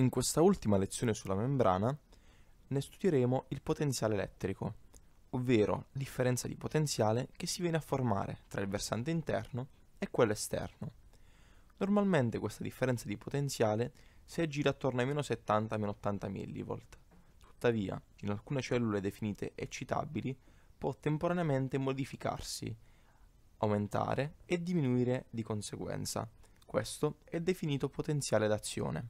In questa ultima lezione sulla membrana ne studieremo il potenziale elettrico, ovvero differenza di potenziale che si viene a formare tra il versante interno e quello esterno. Normalmente questa differenza di potenziale si aggira attorno ai meno 70-80 mV. Tuttavia, in alcune cellule definite eccitabili può temporaneamente modificarsi, aumentare e diminuire di conseguenza. Questo è definito potenziale d'azione.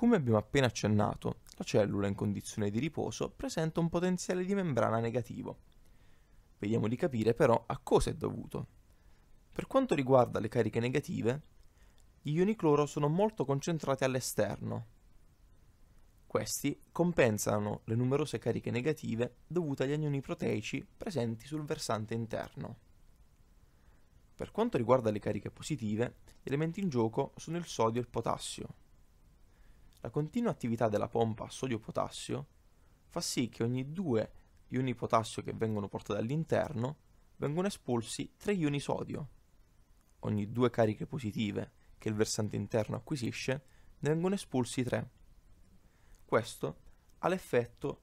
Come abbiamo appena accennato, la cellula in condizione di riposo presenta un potenziale di membrana negativo. Vediamo di capire però a cosa è dovuto. Per quanto riguarda le cariche negative, gli ioni cloro sono molto concentrati all'esterno. Questi compensano le numerose cariche negative dovute agli anioni proteici presenti sul versante interno. Per quanto riguarda le cariche positive, gli elementi in gioco sono il sodio e il potassio, la continua attività della pompa a sodio-potassio fa sì che ogni due ioni potassio che vengono portati all'interno vengono espulsi tre ioni sodio. Ogni due cariche positive che il versante interno acquisisce ne vengono espulsi tre. Questo ha l'effetto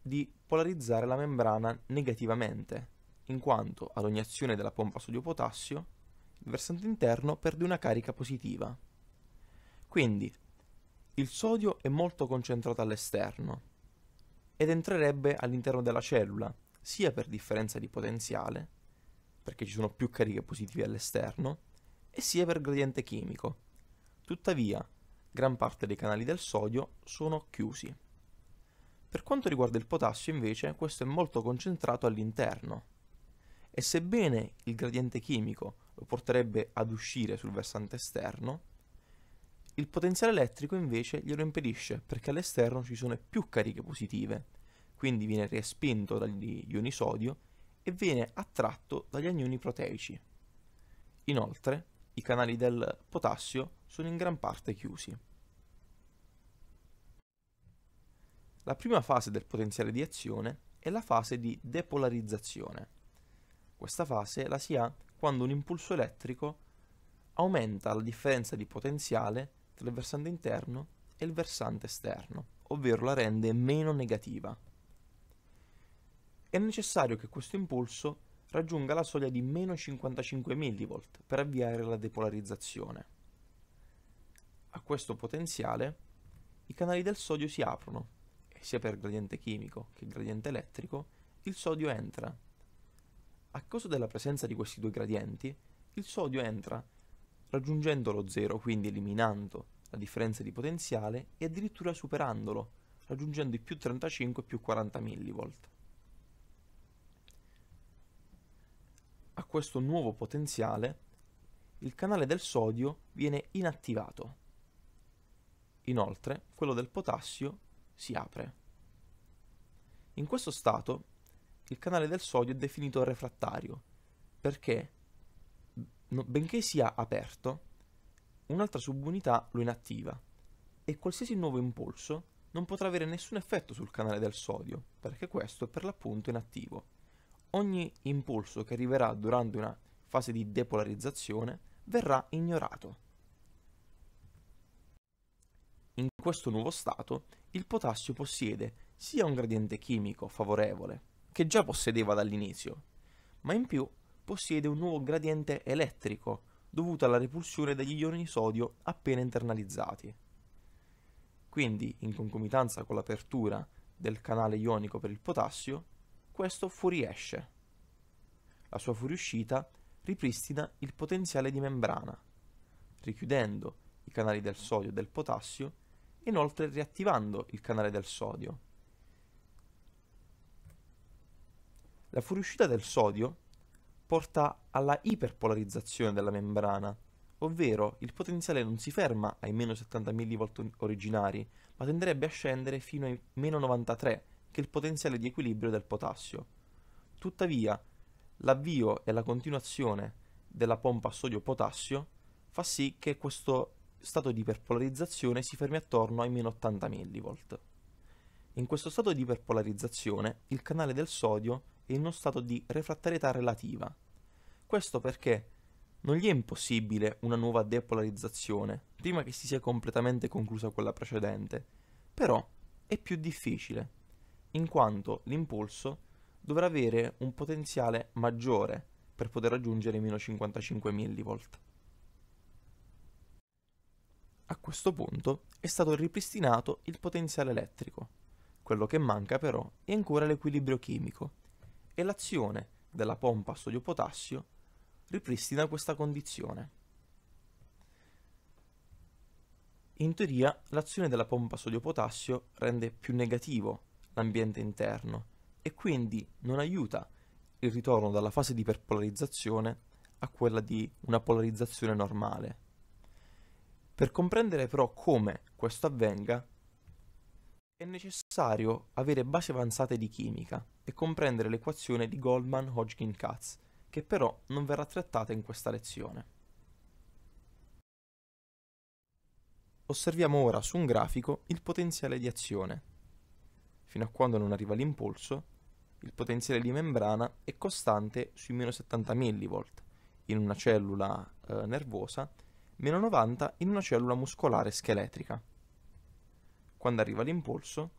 di polarizzare la membrana negativamente, in quanto ad ogni azione della pompa sodio-potassio il versante interno perde una carica positiva. Quindi il sodio è molto concentrato all'esterno ed entrerebbe all'interno della cellula, sia per differenza di potenziale, perché ci sono più cariche positive all'esterno, e sia per gradiente chimico. Tuttavia, gran parte dei canali del sodio sono chiusi. Per quanto riguarda il potassio, invece, questo è molto concentrato all'interno. E sebbene il gradiente chimico lo porterebbe ad uscire sul versante esterno, il potenziale elettrico invece glielo impedisce perché all'esterno ci sono più cariche positive, quindi viene respinto dagli ioni sodio e viene attratto dagli anioni proteici. Inoltre, i canali del potassio sono in gran parte chiusi. La prima fase del potenziale di azione è la fase di depolarizzazione. Questa fase la si ha quando un impulso elettrico aumenta la differenza di potenziale il versante interno e il versante esterno, ovvero la rende meno negativa. È necessario che questo impulso raggiunga la soglia di meno 55 mV per avviare la depolarizzazione. A questo potenziale i canali del sodio si aprono e sia per gradiente chimico che gradiente elettrico il sodio entra. A causa della presenza di questi due gradienti, il sodio entra raggiungendo lo zero, quindi eliminando la differenza di potenziale e addirittura superandolo, raggiungendo i più 35 e più 40 mV. A questo nuovo potenziale, il canale del sodio viene inattivato. Inoltre, quello del potassio si apre. In questo stato, il canale del sodio è definito refrattario, perché benché sia aperto, un'altra subunità lo inattiva e qualsiasi nuovo impulso non potrà avere nessun effetto sul canale del sodio, perché questo è per l'appunto inattivo. Ogni impulso che arriverà durante una fase di depolarizzazione verrà ignorato. In questo nuovo stato, il potassio possiede sia un gradiente chimico favorevole, che già possedeva dall'inizio, ma in più possiede un nuovo gradiente elettrico dovuta alla repulsione degli ioni di sodio appena internalizzati. Quindi, in concomitanza con l'apertura del canale ionico per il potassio, questo fuoriesce. La sua fuoriuscita ripristina il potenziale di membrana, richiudendo i canali del sodio e del potassio, inoltre riattivando il canale del sodio. La fuoriuscita del sodio porta alla iperpolarizzazione della membrana, ovvero il potenziale non si ferma ai meno 70 mV originari, ma tenderebbe a scendere fino ai meno 93, che è il potenziale di equilibrio del potassio. Tuttavia, l'avvio e la continuazione della pompa sodio-potassio fa sì che questo stato di iperpolarizzazione si fermi attorno ai meno 80 mV. In questo stato di iperpolarizzazione il canale del sodio è in uno stato di refrattarietà relativa, questo perché non gli è impossibile una nuova depolarizzazione prima che si sia completamente conclusa quella precedente, però è più difficile, in quanto l'impulso dovrà avere un potenziale maggiore per poter raggiungere meno 55 mV. A questo punto è stato ripristinato il potenziale elettrico. Quello che manca però è ancora l'equilibrio chimico e l'azione della pompa a sodio potassio ripristina questa condizione. In teoria, l'azione della pompa sodio-potassio rende più negativo l'ambiente interno e quindi non aiuta il ritorno dalla fase di iperpolarizzazione a quella di una polarizzazione normale. Per comprendere però come questo avvenga, è necessario avere basi avanzate di chimica e comprendere l'equazione di Goldman-Hodgkin-Katz che però non verrà trattata in questa lezione. Osserviamo ora su un grafico il potenziale di azione. Fino a quando non arriva l'impulso, il potenziale di membrana è costante sui meno 70 mV in una cellula eh, nervosa, meno 90 in una cellula muscolare scheletrica. Quando arriva l'impulso,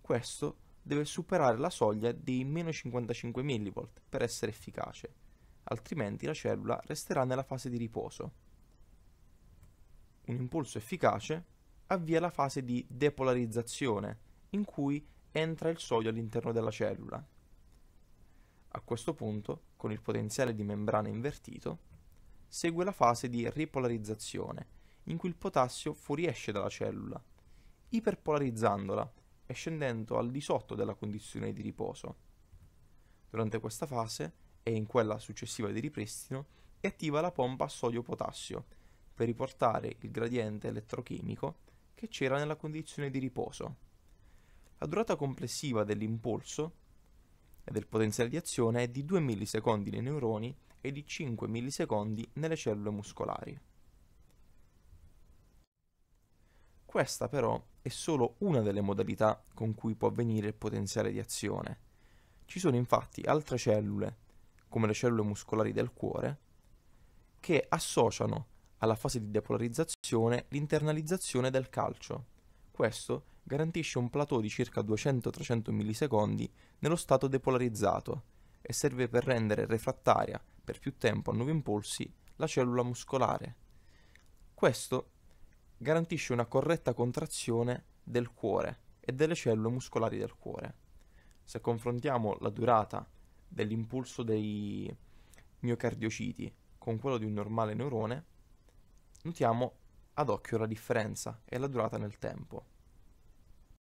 questo deve superare la soglia dei meno 55 mV per essere efficace altrimenti la cellula resterà nella fase di riposo. Un impulso efficace avvia la fase di depolarizzazione, in cui entra il sodio all'interno della cellula. A questo punto, con il potenziale di membrana invertito, segue la fase di ripolarizzazione, in cui il potassio fuoriesce dalla cellula, iperpolarizzandola e scendendo al di sotto della condizione di riposo. Durante questa fase e in quella successiva di ripristino e attiva la pompa sodio-potassio per riportare il gradiente elettrochimico che c'era nella condizione di riposo. La durata complessiva dell'impulso e del potenziale di azione è di 2 millisecondi nei neuroni e di 5 millisecondi nelle cellule muscolari. Questa però è solo una delle modalità con cui può avvenire il potenziale di azione. Ci sono infatti altre cellule come le cellule muscolari del cuore, che associano alla fase di depolarizzazione l'internalizzazione del calcio. Questo garantisce un plateau di circa 200-300 millisecondi nello stato depolarizzato e serve per rendere refrattaria per più tempo a nuovi impulsi la cellula muscolare. Questo garantisce una corretta contrazione del cuore e delle cellule muscolari del cuore. Se confrontiamo la durata dell'impulso dei miocardiociti con quello di un normale neurone, notiamo ad occhio la differenza e la durata nel tempo.